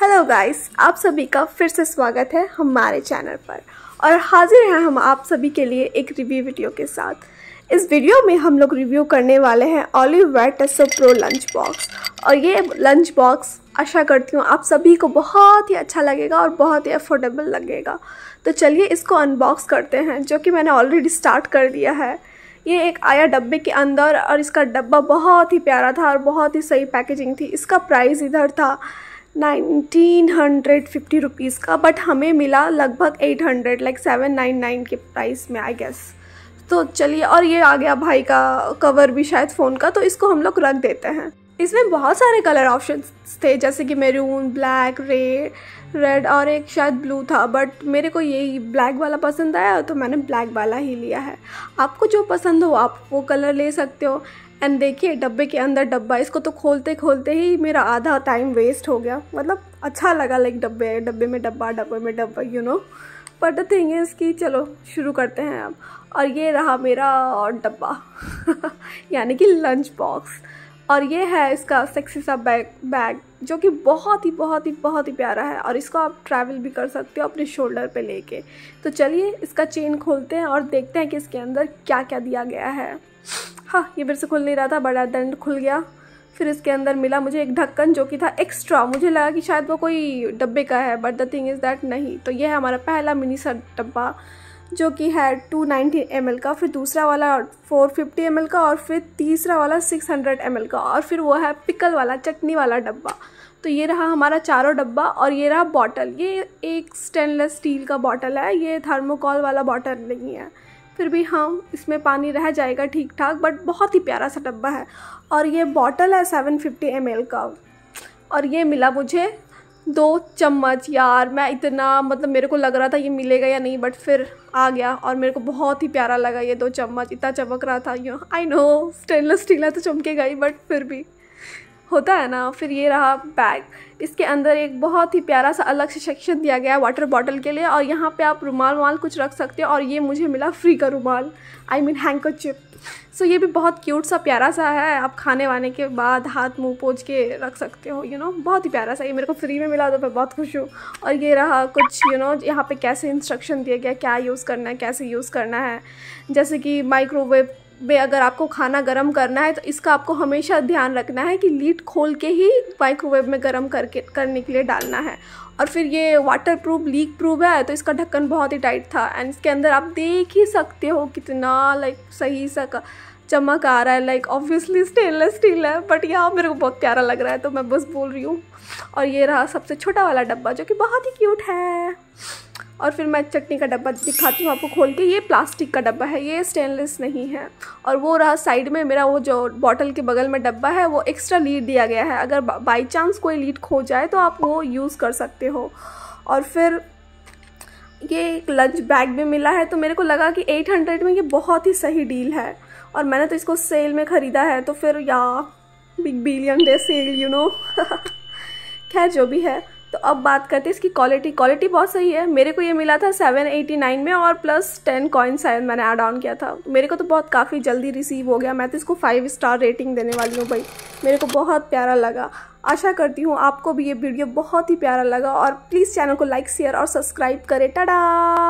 hello guys आप सभी का फिर से स्वागत है हमारे चैनल पर और हाजिर हैं हम आप सभी के लिए एक रिव्यू वीडियो के साथ इस वीडियो में हम लोग रिव्यू करने वाले हैं olive wet testo pro lunch box और ये लंच बॉक्स आशा करती हूँ आप सभी को बहुत ही अच्छा लगेगा और बहुत ही अफोर्डेबल लगेगा तो चलिए इसको अनबॉक्स करते हैं जो कि मैंने ऑलरेडी स्टार्ट कर दिया है ये एक आया डब्बे के अंदर और इसका डब्बा बहुत ही प्यारा था और बहुत ही सही पैकेजिंग थी इसका प्राइस इधर था नाइनटीन हंड्रेड फिफ्टी रुपीज़ का बट हमें मिला लगभग eight hundred like seven nine nine के प्राइस में आई गेस तो चलिए और ये आ गया भाई का कवर भी शायद फ़ोन का तो इसको हम लोग रख देते हैं इसमें बहुत सारे कलर ऑप्शन थे जैसे कि मेरून ब्लैक रे रेड और एक शायद ब्लू था बट मेरे को यही ब्लैक वाला पसंद आया तो मैंने ब्लैक वाला ही लिया है आपको जो पसंद हो आप वो कलर ले सकते हो एंड देखिए डब्बे के अंदर डब्बा इसको तो खोलते खोलते ही मेरा आधा टाइम वेस्ट हो गया मतलब अच्छा लगा लाइक डब्बे डब्बे में डब्बा डब्बे में डब्बा you know but the thing is कि चलो शुरू करते हैं अब और ये रहा मेरा और डब्बा यानी कि लंच बॉक्स और ये है इसका सेक्सी सा बैग बैग जो कि बहुत ही बहुत ही बहुत ही प्यारा है और इसको आप ट्रैवल भी कर सकते हो अपने शोल्डर पे लेके तो चलिए इसका चेन खोलते हैं और देखते हैं कि इसके अंदर क्या क्या दिया गया है हाँ ये फिर से खुल नहीं रहा था बड़ा दंड खुल गया फिर इसके अंदर मिला मुझे एक ढक्कन जो कि था एक्स्ट्रा मुझे लगा कि शायद वो कोई डब्बे का है but the thing is that नहीं तो ये है हमारा पहला मिनी सर डब्बा जो कि है 290 नाइन्टी का फिर दूसरा वाला 450 फिफ्टी का और फिर तीसरा वाला 600 हंड्रेड का और फिर वो है पिकल वाला चटनी वाला डब्बा तो ये रहा हमारा चारों डब्बा और ये रहा बॉटल ये एक स्टेनलेस स्टील का बॉटल है ये थर्मोकॉल वाला बॉटल नहीं है फिर भी हम हाँ, इसमें पानी रह जाएगा ठीक ठाक बट बहुत ही प्यारा सा डब्बा है और ये बॉटल है 750 फिफ्टी का और ये मिला मुझे दो चम्मच यार मैं इतना मतलब मेरे को लग रहा था ये मिलेगा या नहीं बट फिर आ गया और मेरे को बहुत ही प्यारा लगा ये दो चम्मच इतना चमक रहा था you I know stainless steel है तो चमकेगा ही बट फिर भी होता है ना फिर ये रहा बैग इसके अंदर एक बहुत ही प्यारा सा अलग से सेक्शन दिया गया है वाटर बॉटल के लिए और यहाँ पे आप रुमाल वाल कुछ रख सकते हो और ये मुझे मिला फ्री का रुमाल आई मीन चिप सो ये भी बहुत क्यूट सा प्यारा सा है आप खाने वाने के बाद हाथ मुंह पोज के रख सकते हो यू नो बहुत ही प्यारा सा ये मेरे को फ्री में मिला तो मैं बहुत खुश हूँ और ये रहा कुछ यू नो यहाँ पर कैसे इंस्ट्रक्शन दिया गया क्या यूज़ करना है कैसे यूज़ करना है जैसे कि माइक्रोवेव में अगर आपको खाना गर्म करना है तो इसका आपको हमेशा ध्यान रखना है कि लीड खोल के ही माइक्रोवेव में गर्म करके करने के लिए डालना है और फिर ये वाटर प्रूफ लीक प्रूफ है तो इसका ढक्कन बहुत ही टाइट था एंड इसके अंदर आप देख ही सकते हो कितना लाइक सही सा चमक आ रहा है लाइक ऑब्वियसली स्टेनलेस स्टील है बट यहाँ मेरे को बहुत प्यारा लग रहा है तो मैं बस बोल रही हूँ और ये रहा सबसे छोटा वाला डब्बा जो कि बहुत ही क्यूट है और फिर मैं चटनी का डब्बा दिखाती हूँ आपको खोल के ये प्लास्टिक का डब्बा है ये स्टेनलेस नहीं है और वो रहा साइड में मेरा वो जो बॉटल के बगल में डब्बा है वो एक्स्ट्रा लीड दिया गया है अगर बाई चांस कोई लीड खो जाए तो आप वो यूज़ कर सकते हो और फिर ये एक लंच बैग भी मिला है तो मेरे को लगा कि 800 में ये बहुत ही सही डील है और मैंने तो इसको सेल में ख़रीदा है तो फिर या big billion day sale you know खैर जो भी है तो अब बात करते हैं इसकी क्वालिटी क्वालिटी बहुत सही है मेरे को ये मिला था 789 में और प्लस 10 कॉइन शायद मैंने ऐड ऑन किया था मेरे को तो बहुत काफ़ी जल्दी रिसीव हो गया मैं तो इसको फाइव स्टार रेटिंग देने वाली हूँ भाई मेरे को बहुत प्यारा लगा आशा करती हूँ आपको भी ये वीडियो बहुत ही प्यारा लगा और प्लीज़ चैनल को लाइक शेयर और सब्सक्राइब करें टडा